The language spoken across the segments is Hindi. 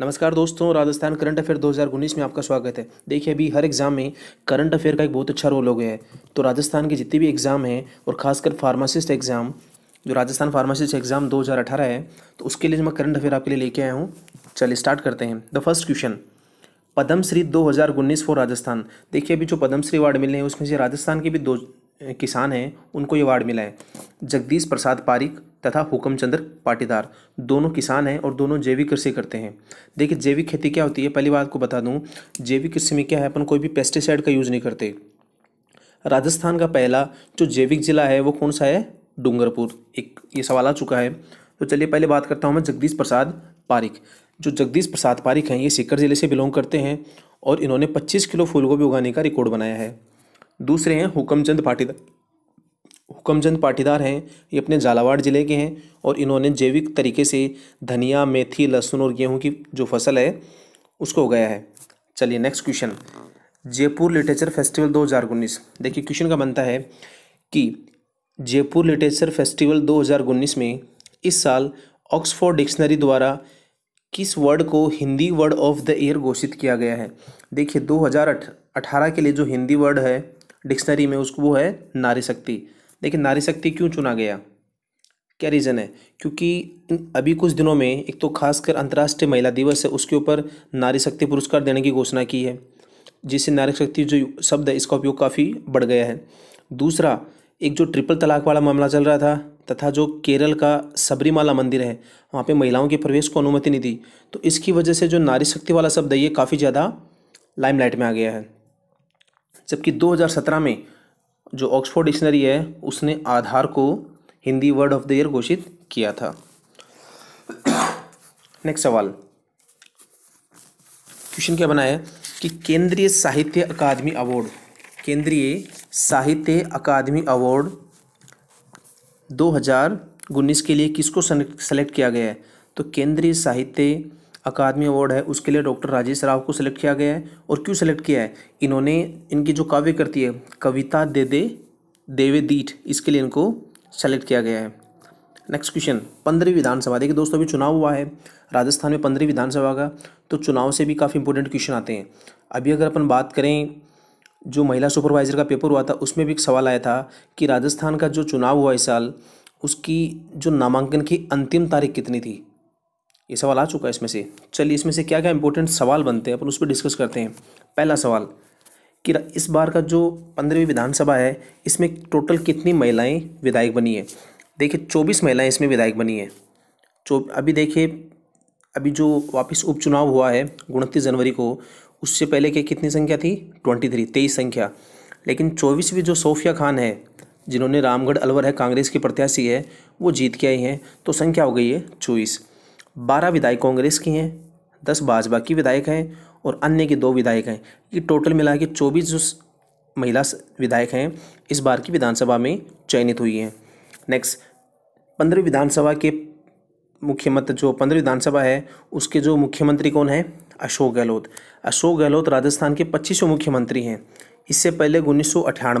नमस्कार दोस्तों राजस्थान करंट अफेयर 2019 में आपका स्वागत है देखिए अभी हर एग्ज़ाम में करंट अफेयर का एक बहुत अच्छा रोल हो गया है तो राजस्थान के जितने भी एग्ज़ाम हैं और खासकर फार्मासिस्ट एग्ज़ाम जो राजस्थान फार्मासिस्ट एग्ज़ाम 2018 है तो उसके लिए मैं करंट अफेयर आपके लिए लेके आया हूँ चलिए स्टार्ट करते हैं द फर्स्ट क्वेश्चन पद्मश्री दो हज़ार उन्नीस फॉर राजस्थान देखिए अभी जो पद्मश्री अवार्ड मिले हैं उसमें से राजस्थान के भी दो किसान हैं उनको ये अवार्ड मिला है जगदीश प्रसाद पारिक तथा हुकम चंद्र पाटीदार दोनों किसान हैं और दोनों जैविक कृषि करते हैं देखिए जैविक खेती क्या होती है पहली बात को बता दूं जैविक कृषि में क्या है अपन कोई भी पेस्टिसाइड का यूज़ नहीं करते राजस्थान का पहला जो जैविक जिला है वो कौन सा है डूंगरपुर एक ये सवाल आ चुका है तो चलिए पहले बात करता हूँ मैं जगदीश प्रसाद पारिक जो जगदीश प्रसाद पारिक हैं ये सीकर ज़िले से बिलोंग करते हैं और इन्होंने 25 किलो फूलगोभी उगाने का रिकॉर्ड बनाया है दूसरे हैं हुकमचंद पाटीदार हुकमचंद पाटीदार हैं ये अपने झालावाड़ ज़िले के हैं और इन्होंने जैविक तरीके से धनिया मेथी लहसुन और गेहूँ की जो फसल है उसको उगाया है चलिए next question Jaipur literature festival दो देखिए क्वेश्चन का बनता है कि जयपुर लिटरेचर फेस्टिवल 2019 में इस साल ऑक्सफोर्ड डिक्शनरी द्वारा किस वर्ड को Hindi word of the year घोषित किया गया है देखिए 2018 के लिए जो हिंदी वर्ड है डिक्शनरी में उसको वो है नारी शक्ति देखिए नारी शक्ति क्यों चुना गया क्या रीज़न है क्योंकि अभी कुछ दिनों में एक तो खासकर अंतर्राष्ट्रीय महिला दिवस है उसके ऊपर नारी शक्ति पुरस्कार देने की घोषणा की है जिससे नारी शक्ति जो शब्द है इसका उपयोग काफ़ी बढ़ गया है दूसरा एक जो ट्रिपल तलाक वाला मामला चल रहा था तथा जो केरल का सबरीमाला मंदिर है वहाँ पे महिलाओं के प्रवेश को अनुमति नहीं दी तो इसकी वजह से जो नारी शक्ति वाला शब्द है ये काफ़ी ज़्यादा लाइमलाइट में आ गया है जबकि 2017 में जो ऑक्सफोर्ड डिक्शनरी है उसने आधार को Hindi word of the year घोषित किया था नेक्स्ट सवाल क्वेश्चन क्या बना है कि केंद्रीय साहित्य अकादमी अवार्ड केंद्रीय साहित्य अकादमी अवार्ड दो हजार उन्नीस के लिए किसको सेलेक्ट किया गया है तो केंद्रीय साहित्य अकादमी अवार्ड है उसके लिए डॉक्टर राजेश राव को सिलेक्ट किया गया है और क्यों सिलेक्ट किया है इन्होंने इनकी जो काव्य करती है कविता दे दे देवे दीठ इसके लिए इनको सेलेक्ट किया गया है नेक्स्ट क्वेश्चन पंद्रह विधानसभा देखिए दोस्तों अभी चुनाव हुआ है राजस्थान में पंद्रह विधानसभा का तो चुनाव से भी काफ़ी इंपॉर्टेंट क्वेश्चन आते हैं अभी अगर अपन बात करें जो महिला सुपरवाइजर का पेपर हुआ था उसमें भी एक सवाल आया था कि राजस्थान का जो चुनाव हुआ इस साल उसकी जो नामांकन की अंतिम तारीख कितनी थी ये सवाल आ चुका है इसमें से चलिए इसमें से क्या क्या इंपॉर्टेंट सवाल बनते हैं अपन उस पर डिस्कस करते हैं पहला सवाल कि इस बार का जो पंद्रहवीं विधानसभा है इसमें टोटल कितनी महिलाएं विधायक बनी है देखिए चौबीस महिलाएं इसमें विधायक बनी है चौ अभी देखिए अभी जो वापस उपचुनाव हुआ है उनतीस जनवरी को उससे पहले के कितनी संख्या थी ट्वेंटी थ्री तेईस संख्या लेकिन चौबीसवीं जो सोफिया खान है जिन्होंने रामगढ़ अलवर है कांग्रेस की प्रत्याशी है वो जीत के आई हैं तो संख्या हो गई है चौबीस बारह विधायक कांग्रेस की हैं दस भाजपा की विधायक हैं और अन्य के दो विधायक हैं ये टोटल मिला के चौबीस जो महिला विधायक हैं इस बार की विधानसभा में चयनित हुई हैं नेक्स्ट पंद्रह विधानसभा के मुख्यमंत्री जो पंद्रह विधानसभा है उसके जो मुख्यमंत्री कौन हैं अशोक गहलोत अशोक गहलोत राजस्थान के पच्चीसों मुख्यमंत्री हैं इससे पहले उन्नीस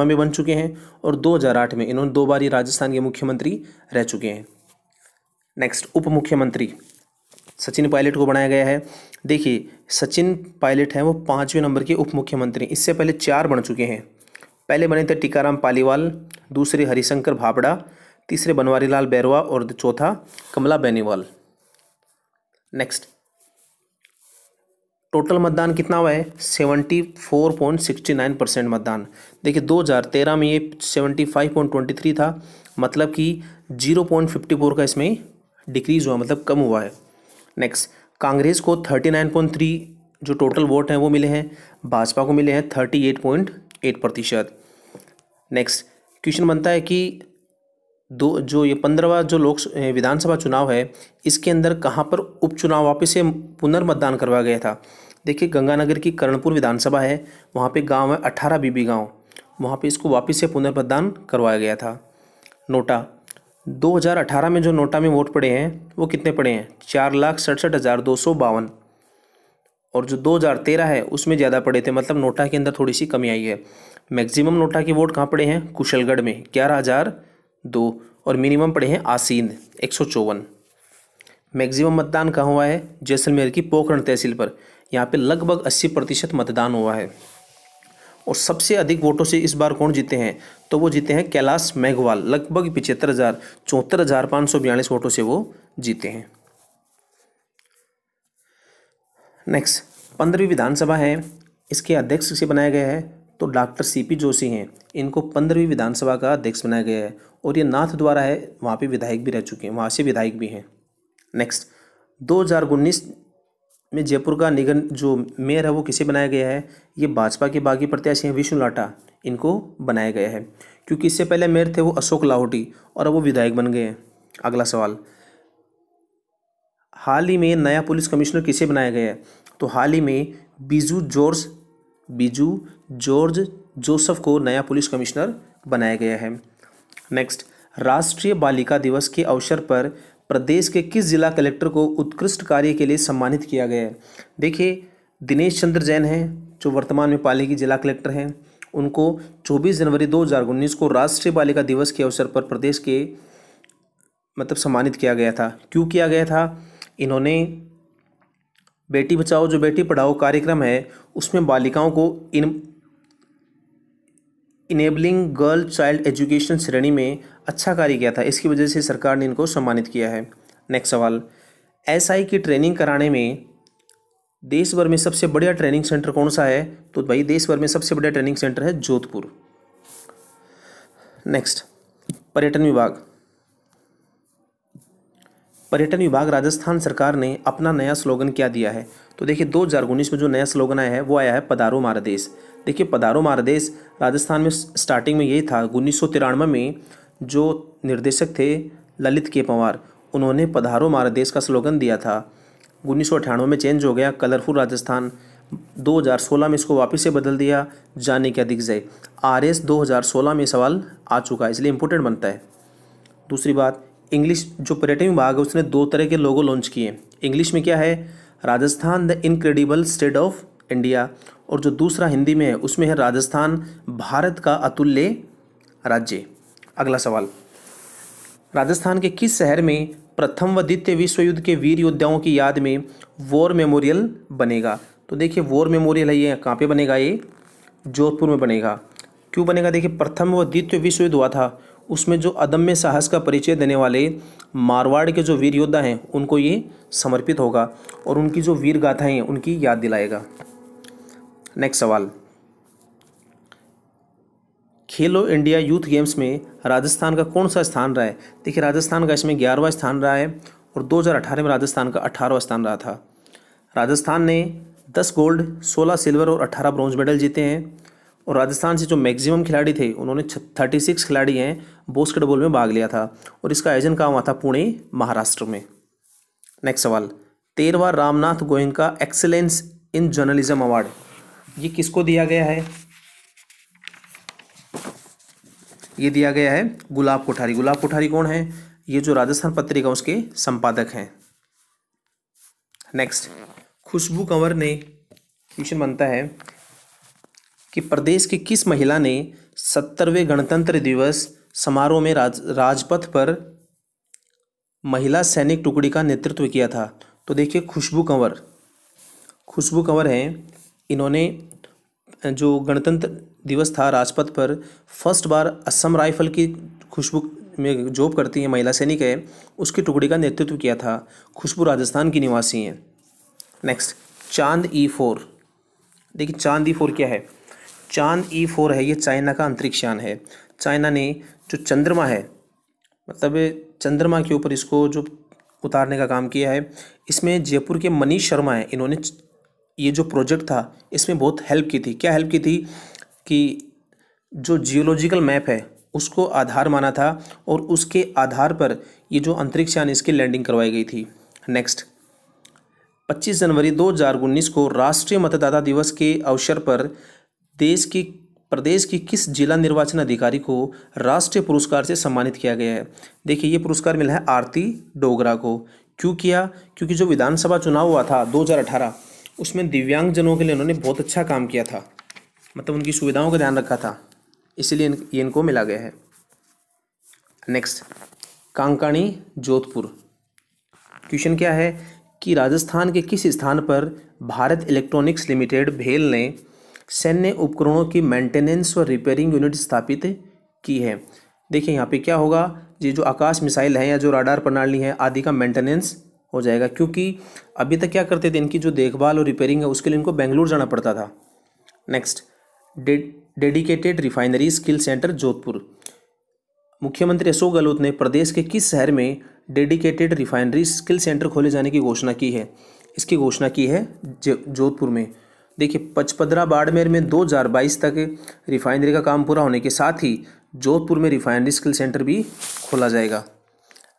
में बन चुके हैं और 2008 में इन्होंने दो बार ही राजस्थान के मुख्यमंत्री रह चुके हैं नेक्स्ट उप मुख्यमंत्री सचिन पायलट को बनाया गया है देखिए सचिन पायलट हैं वो पाँचवें नंबर के उप मुख्यमंत्री इससे पहले चार बन चुके हैं पहले बने थे टीकाराम पालीवाल दूसरे हरिशंकर भापड़ा तीसरे बनवारीलाल बैरवा और चौथा कमला बेनीवाल नेक्स्ट टोटल मतदान कितना हुआ है seventy four point sixty nine percent मतदान देखिए दो हज़ार तेरह में ये seventy five point twenty three था मतलब कि जीरो पॉइंट फिफ्टी फोर का इसमें डिक्रीज़ हुआ मतलब कम हुआ है नेक्स्ट कांग्रेस को थर्टी नाइन पॉइंट थ्री जो टोटल वोट हैं वो मिले हैं भाजपा को मिले हैं थर्टी एट पॉइंट एट प्रतिशत नेक्स्ट क्वेश्चन बनता है कि दो जो ये पंद्रहवा जो लोक विधानसभा चुनाव है इसके अंदर कहाँ पर उपचुनाव वापस से पुनर्मतदान करवाया गया था देखिए गंगानगर की करणपुर विधानसभा है वहाँ पे गांव है अठारह बीबी गांव वहाँ पे इसको वापस से पुनर्मतदान करवाया गया था नोटा 2018 में जो नोटा में वोट पड़े हैं वो कितने पड़े हैं चार लाख सड़सठ हज़ार दो सौ बावन और जो 2013 है उसमें ज़्यादा पड़े थे मतलब नोटा के अंदर थोड़ी सी कमी आई है मैक्सिमम नोटा के वोट कहाँ पड़े हैं कुशलगढ़ में ग्यारह हज़ार दो और मिनिमम पड़े हैं आसींद एक सौ चौवन मैक्सिमम मतदान कहाँ हुआ है जैसलमेर की पोखरण तहसील पर यहाँ पे लगभग अस्सी प्रतिशत मतदान हुआ है और सबसे अधिक वोटों से इस बार कौन जीते हैं तो वो जीते हैं कैलाश मेघवाल लगभग पिछहत्तर हज़ार चौहत्तर हज़ार पाँच सौ बयालीस वोटों से वो जीते हैं नेक्स्ट पंद्रहवीं विधानसभा है इसके अध्यक्ष से बनाया गया है तो डॉक्टर सीपी जोशी हैं इनको पंद्रहवीं विधानसभा का अध्यक्ष बनाया गया है और ये नाथ द्वारा है वहाँ पे विधायक भी रह चुके हैं वहाँ से विधायक भी हैं नेक्स्ट दो हज़ार उन्नीस में जयपुर का निगम जो मेयर है वो किसे बनाया गया है ये भाजपा के बागी प्रत्याशी हैं विष्णु लाटा इनको बनाया गया है क्योंकि इससे पहले मेयर थे वो अशोक लाहौटी और अब वो विधायक बन गए हैं अगला सवाल हाल ही में नया पुलिस कमिश्नर किसे बनाया गया है तो हाल ही में Biju George Biju George Joseph को नया पुलिस कमिश्नर बनाया गया है नेक्स्ट राष्ट्रीय बालिका दिवस के अवसर पर प्रदेश के किस जिला कलेक्टर को उत्कृष्ट कार्य के लिए सम्मानित किया गया है देखिए दिनेश चंद्र जैन हैं जो वर्तमान में पाली की जिला कलेक्टर हैं उनको 24 जनवरी 2019 को राष्ट्रीय बालिका दिवस के अवसर पर प्रदेश के मतलब सम्मानित किया गया था क्यों किया गया था इन्होंने बेटी बचाओ जो बेटी पढ़ाओ कार्यक्रम है उसमें बालिकाओं को इन इनेबलिंग गर्ल चाइल्ड एजुकेशन श्रेणी में अच्छा कार्य किया था इसकी वजह से सरकार ने इनको सम्मानित किया है नेक्स्ट सवाल एसआई की ट्रेनिंग कराने में देश भर में सबसे बढ़िया ट्रेनिंग सेंटर कौन सा है तो भाई देश भर में सबसे बढ़िया ट्रेनिंग सेंटर है जोधपुर नेक्स्ट पर्यटन विभाग पर्यटन विभाग राजस्थान सरकार ने अपना नया स्लोगन क्या दिया है तो देखिए दो हज़ार उन्नीस में जो नया स्लोगन आया है वो आया है पदारो मारा देश देखिए पदारो मारा देश राजस्थान में स्टार्टिंग में यही था उन्नीस में जो निर्देशक थे ललित के पंवार उन्होंने पधारो मारा देश का स्लोगन दिया था उन्नीस में चेंज हो गया कलरफुल राजस्थान 2016 में इसको वापस से बदल दिया जाने क्या जाए आर एस दो में सवाल आ चुका है इसलिए इम्पोर्टेंट बनता है दूसरी बात इंग्लिश जो पर्यटन विभाग है उसने दो तरह के लोगो लॉन्च किए इंग्लिश में क्या है Rajasthan the incredible state of India और जो दूसरा हिंदी में है उसमें है राजस्थान भारत का अतुल्य राज्य अगला सवाल राजस्थान के किस शहर में प्रथम व द्वितीय विश्व युद्ध के वीर योद्धाओं की याद में वॉर मेमोरियल बनेगा तो देखिए वॉर मेमोरियल है ये कहाँ पे बनेगा ये जोधपुर में बनेगा क्यों बनेगा देखिए प्रथम व द्वितीय विश्व युद्ध हुआ था उसमें जो अदम्य साहस का परिचय देने वाले मारवाड़ के जो वीर योद्धा हैं उनको ये समर्पित होगा और उनकी जो वीर गाथाएँ उनकी याद दिलाएगा नेक्स्ट सवाल खेलो इंडिया यूथ गेम्स में राजस्थान का कौन सा स्थान रहा है देखिए राजस्थान का इसमें ग्यारहवा स्थान रहा है और 2018 में राजस्थान का अठारहवा स्थान रहा था राजस्थान ने 10 गोल्ड 16 सिल्वर और 18 ब्रॉन्ज मेडल जीते हैं और राजस्थान से जो मैक्सिमम खिलाड़ी थे उन्होंने थर्टी सिक्स खिलाड़ी हैं बास्केटबॉल में भाग लिया था और इसका आयोजन कहाँ हुआ था पुणे महाराष्ट्र में नेक्स्ट सवाल तेरवा रामनाथ गोयन का एक्सेलेंस इन जर्नलिज्म अवार्ड ये किसको दिया गया है ये दिया गया है गुलाब कोठारी गुलाब कोठारी कौन है ये जो राजस्थान पत्रिका उसके संपादक हैं नेक्स्ट खुशबू कंवर ने क्वेश्चन बनता है कि प्रदेश की किस महिला ने सत्तरवें गणतंत्र दिवस समारोह में राज राजपथ पर महिला सैनिक टुकड़ी का नेतृत्व किया था तो देखिए खुशबू कंवर खुशबू कंवर हैं इन्होंने जो गणतंत्र दिवस था राजपथ पर फर्स्ट बार असम राइफल की खुशबू में जॉब करती हैं महिला सैनिक है उसकी टुकड़ी का नेतृत्व किया था खुशबू राजस्थान की निवासी हैं नेक्स्ट चांद ई फोर देखिए चांद ई फोर क्या है चांद ई e फोर है ये चाइना का अंतरिक्ष यान है चाइना ने जो चंद्रमा है मतलब चंद्रमा के ऊपर इसको जो उतारने का काम किया है इसमें जयपुर के मनीष शर्मा है इन्होंने ये जो प्रोजेक्ट था इसमें बहुत हेल्प की थी क्या हेल्प की थी कि जो जियोलॉजिकल मैप है उसको आधार माना था और उसके आधार पर ये जो अंतरिक्ष यान इसकी लैंडिंग करवाई गई थी नेक्स्ट 25 जनवरी दो को राष्ट्रीय मतदाता दिवस के अवसर पर देश की प्रदेश की किस जिला निर्वाचन अधिकारी को राष्ट्रीय पुरस्कार से सम्मानित किया गया है देखिए ये पुरस्कार मिला है आरती डोगरा को क्यों किया क्योंकि जो विधानसभा चुनाव हुआ था 2018 उसमें दिव्यांगजनों के लिए उन्होंने बहुत अच्छा काम किया था मतलब उनकी सुविधाओं का ध्यान रखा था इसलिए इन, ये इनको मिला गया है नेक्स्ट कांकाणी जोधपुर क्वेश्चन क्या है कि राजस्थान के किस स्थान पर भारत इलेक्ट्रॉनिक्स लिमिटेड भेल ने सैन्य उपकरणों की मेंटेनेंस व रिपेयरिंग यूनिट स्थापित की है देखिए यहाँ पे क्या होगा ये जो आकाश मिसाइल है या जो राडार प्रणाली है आदि का मेंटेनेंस हो जाएगा क्योंकि अभी तक क्या करते थे इनकी जो देखभाल और रिपेयरिंग है उसके लिए इनको बेंगलुरु जाना पड़ता था नेक्स्ट डे dedicated refinery skill centre Jodhpur मुख्यमंत्री अशोक गहलोत ने प्रदेश के किस शहर में डेडिकेटेड रिफाइनरी स्किल सेंटर खोले जाने की घोषणा की है इसकी घोषणा की है जोधपुर में देखिए पचपदरा बाड़मेर में 2022 तक रिफाइनरी का काम पूरा होने के साथ ही जोधपुर में रिफाइनरी स्किल सेंटर भी खोला जाएगा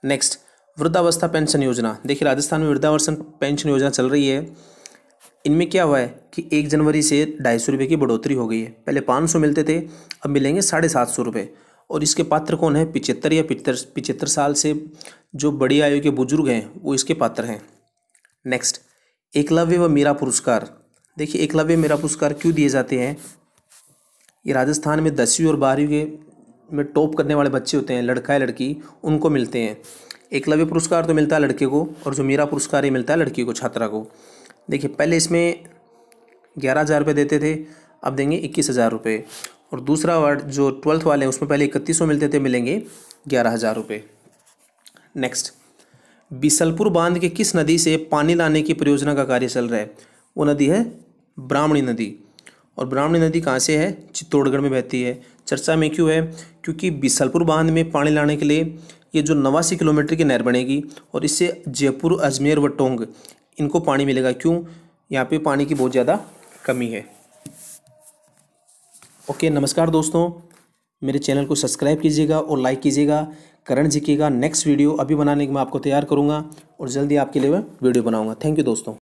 नेक्स्ट वृद्धावस्था पेंशन योजना देखिए राजस्थान में वृद्धावस्था पेंशन योजना चल रही है इनमें क्या हुआ है कि एक जनवरी से ढाई सौ रुपये की बढ़ोतरी हो गई है पहले पाँच सौ मिलते थे अब मिलेंगे साढ़े सात सौ रुपये और इसके पात्र कौन है पिचहत्तर या पिचत्तर पिचहत्तर साल से जो बड़ी आयु के बुजुर्ग हैं वो इसके पात्र हैं नेक्स्ट एकलव्य व मीरा पुरस्कार देखिए एकलव्य मेरा पुरस्कार क्यों दिए जाते हैं ये राजस्थान में दसवीं और बारहवीं के में टॉप करने वाले बच्चे होते हैं लड़का या लड़की उनको मिलते हैं एकलव्य पुरस्कार तो मिलता है लड़के को और जो मेरा पुरस्कार ये मिलता है लड़की को छात्रा को देखिए पहले इसमें ग्यारह हज़ार रुपये देते थे अब देंगे इक्कीस हज़ार रुपये और दूसरा अवार्ड जो ट्वेल्थ वाले हैं उसमें पहले इकतीस सौ मिलते थे मिलेंगे ग्यारह हज़ार रुपये नेक्स्ट बिसलपुर बांध के किस नदी से पानी लाने की परियोजना का कार्य चल रहा है वो नदी है ब्राह्मणी नदी और ब्राह्मणी नदी कहाँ से है चित्तौड़गढ़ में बहती है चर्चा में क्यों है क्योंकि बिसलपुर बांध में पानी लाने के लिए ये जो नवासी किलोमीटर की नहर बनेगी और इससे जयपुर अजमेर व टोंग इनको पानी मिलेगा क्यों यहाँ पे पानी की बहुत ज़्यादा कमी है ओके नमस्कार दोस्तों मेरे चैनल को सब्सक्राइब कीजिएगा और लाइक कीजिएगा करण जी का नेक्स्ट वीडियो अभी बनाने की मैं आपको तैयार करूँगा और जल्दी आपके लिए मैं वीडियो बनाऊँगा थैंक यू दोस्तों